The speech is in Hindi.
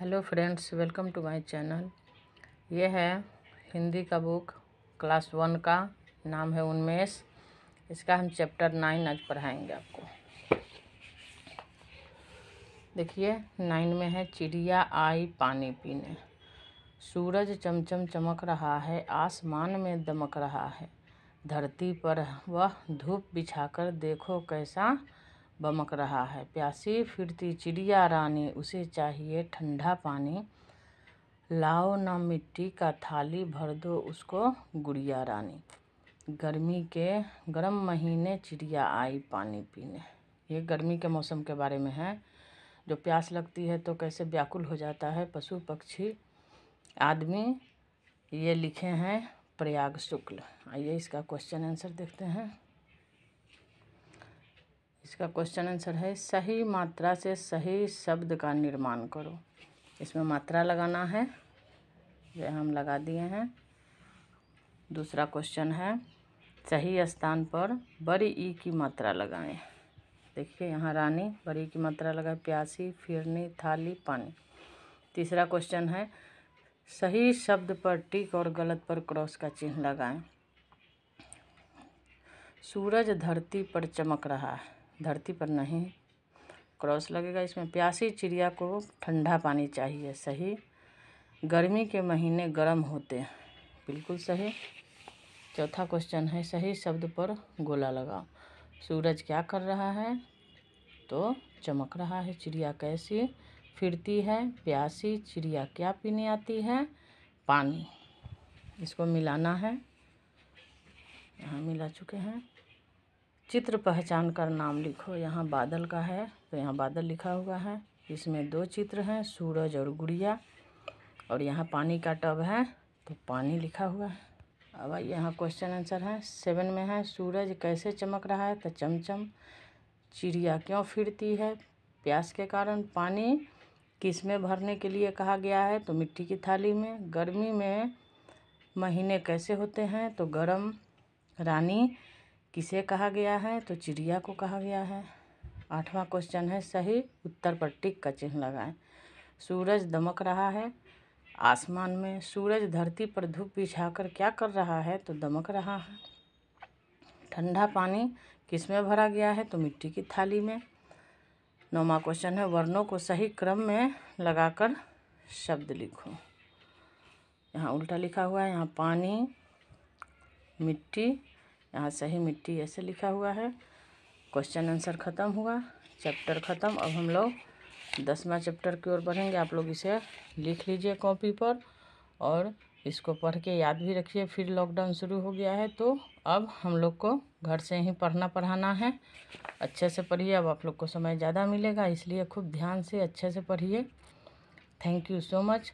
hello friends welcome to my channel ये है हिंदी का बुक क्लास वन का नाम है उन्मेष इसका हम चैप्टर नाइन आज पढ़ाएंगे आपको देखिए नाइन में है चिड़िया आई पानी पीने सूरज चमचम चमक रहा है आसमान में दमक रहा है धरती पर वह धूप बिछाकर देखो कैसा बमक रहा है प्यासी फिरती चिड़िया रानी उसे चाहिए ठंडा पानी लाओ ना मिट्टी का थाली भर दो उसको गुड़िया रानी गर्मी के गर्म महीने चिड़िया आई पानी पीने ये गर्मी के मौसम के बारे में है जो प्यास लगती है तो कैसे व्याकुल हो जाता है पशु पक्षी आदमी ये लिखे हैं प्रयाग शुक्ल आइए इसका क्वेश्चन आंसर देखते हैं इसका क्वेश्चन आंसर है सही मात्रा से सही शब्द का निर्माण करो इसमें मात्रा लगाना है जो हम लगा दिए हैं दूसरा क्वेश्चन है सही स्थान पर बड़ी ई की मात्रा लगाएं देखिए यहाँ रानी बड़ी की मात्रा लगाएं प्यासी फिरनी थाली पानी तीसरा क्वेश्चन है सही शब्द पर टिक और गलत पर क्रॉस का चिन्ह लगाएं सूरज धरती पर चमक रहा है धरती पर नहीं क्रॉस लगेगा इसमें प्यासी चिड़िया को ठंडा पानी चाहिए सही गर्मी के महीने गर्म होते हैं बिल्कुल सही चौथा क्वेश्चन है सही शब्द पर गोला लगाओ सूरज क्या कर रहा है तो चमक रहा है चिड़िया कैसी फिरती है प्यासी चिड़िया क्या पीने आती है पानी इसको मिलाना है यहाँ मिला चुके हैं चित्र पहचान कर नाम लिखो यहाँ बादल का है तो यहाँ बादल लिखा हुआ है इसमें दो चित्र हैं सूरज और गुड़िया और यहाँ पानी का टब है तो पानी लिखा हुआ है अब यहाँ क्वेश्चन आंसर है सेवन में है सूरज कैसे चमक रहा है तो चमचम चिड़िया क्यों फिरती है प्यास के कारण पानी किस में भरने के लिए कहा गया है तो मिट्टी की थाली में गर्मी में महीने कैसे होते हैं तो गर्म रानी किसे कहा गया है तो चिड़िया को कहा गया है आठवां क्वेश्चन है सही उत्तर पर टिक का चिन्ह लगाएं सूरज दमक रहा है आसमान में सूरज धरती पर धूप बिछाकर क्या कर रहा है तो दमक रहा है ठंडा पानी किस में भरा गया है तो मिट्टी की थाली में नौवा क्वेश्चन है वर्णों को सही क्रम में लगाकर शब्द लिखो यहाँ उल्टा लिखा हुआ है यहाँ पानी मिट्टी यहाँ सही मिट्टी ऐसे लिखा हुआ है क्वेश्चन आंसर ख़त्म हुआ चैप्टर ख़त्म अब हम लोग दसवा चैप्टर की ओर बढ़ेंगे आप लोग इसे लिख लीजिए कॉपी पर और इसको पढ़ के याद भी रखिए फिर लॉकडाउन शुरू हो गया है तो अब हम लोग को घर से ही पढ़ना पढ़ाना है अच्छे से पढ़िए अब आप लोग को समय ज़्यादा मिलेगा इसलिए खूब ध्यान से अच्छे से पढ़िए थैंक यू सो मच